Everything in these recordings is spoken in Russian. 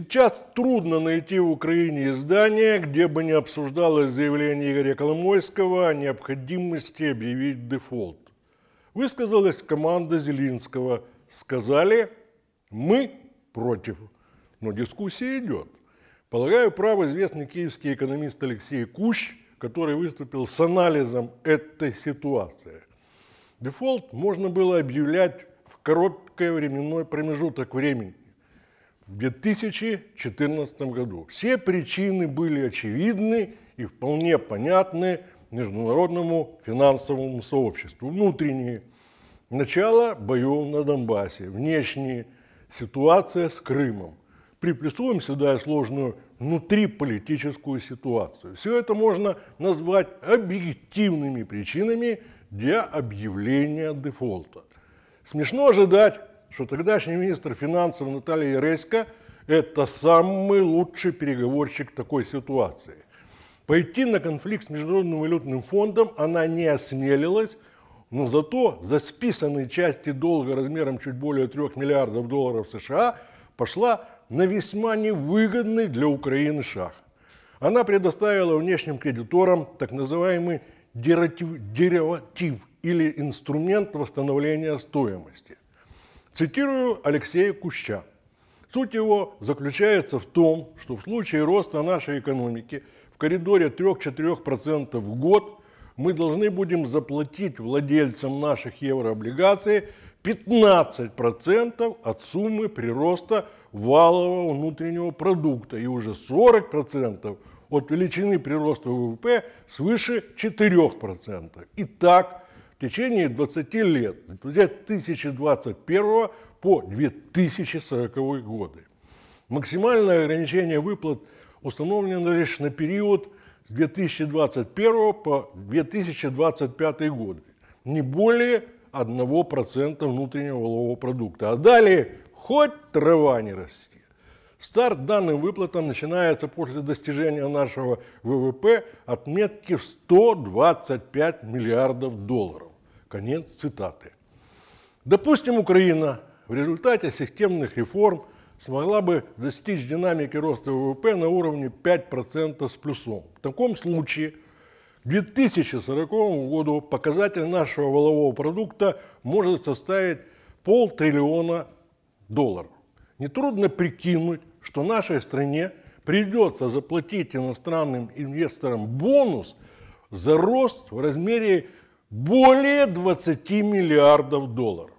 Сейчас трудно найти в Украине издание, где бы не обсуждалось заявление Игоря Коломойского о необходимости объявить дефолт. Высказалась команда Зелинского. Сказали, мы против. Но дискуссия идет. Полагаю, прав известный киевский экономист Алексей Кущ, который выступил с анализом этой ситуации. Дефолт можно было объявлять в короткий временной промежуток времени в 2014 году. Все причины были очевидны и вполне понятны международному финансовому сообществу. Внутренние – начало боев на Донбассе, внешние – ситуация с Крымом. Приплюсуем сюда сложную внутриполитическую ситуацию. Все это можно назвать объективными причинами для объявления дефолта. Смешно ожидать что тогдашний министр финансов Наталья Яреська – это самый лучший переговорщик такой ситуации. Пойти на конфликт с Международным валютным фондом она не осмелилась, но зато за списанные части долга размером чуть более 3 миллиардов долларов США пошла на весьма невыгодный для Украины шаг. Она предоставила внешним кредиторам так называемый дератив, дериватив или инструмент восстановления стоимости. Цитирую Алексея Куща. Суть его заключается в том, что в случае роста нашей экономики в коридоре 3-4% в год мы должны будем заплатить владельцам наших еврооблигаций 15% от суммы прироста валового внутреннего продукта и уже 40% от величины прироста ВВП свыше 4%. И так в течение 20 лет, с 2021 по 2040 годы. Максимальное ограничение выплат установлено лишь на период с 2021 по 2025 годы, не более 1% внутреннего валового продукта. А далее хоть трава не расти. Старт данным выплатам начинается после достижения нашего ВВП отметки в 125 миллиардов долларов. Конец цитаты. Допустим, Украина в результате системных реформ смогла бы достичь динамики роста ВВП на уровне 5% с плюсом. В таком случае к 2040 году показатель нашего волового продукта может составить полтриллиона долларов. Нетрудно прикинуть, что нашей стране придется заплатить иностранным инвесторам бонус за рост в размере более 20 миллиардов долларов.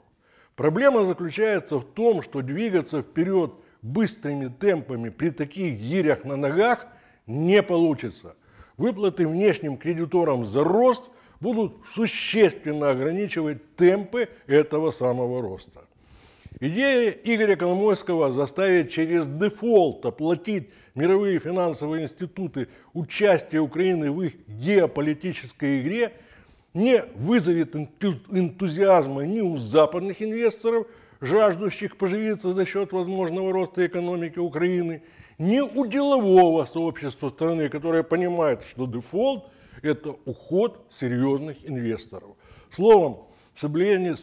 Проблема заключается в том, что двигаться вперед быстрыми темпами при таких гирях на ногах не получится. Выплаты внешним кредиторам за рост будут существенно ограничивать темпы этого самого роста. Идея Игоря Коломойского заставить через дефолт оплатить мировые финансовые институты участие Украины в их геополитической игре – не вызовет энтузиазма ни у западных инвесторов, жаждущих поживиться за счет возможного роста экономики Украины, ни у делового сообщества страны, которое понимает, что дефолт – это уход серьезных инвесторов. Словом, с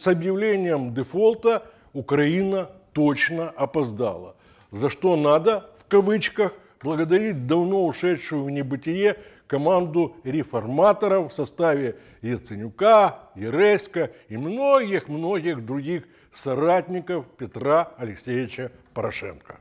объявлением дефолта Украина точно опоздала, за что надо, в кавычках, благодарить давно ушедшую в небытие команду реформаторов в составе Яценюка, Ереська и многих-многих других соратников Петра Алексеевича Порошенко.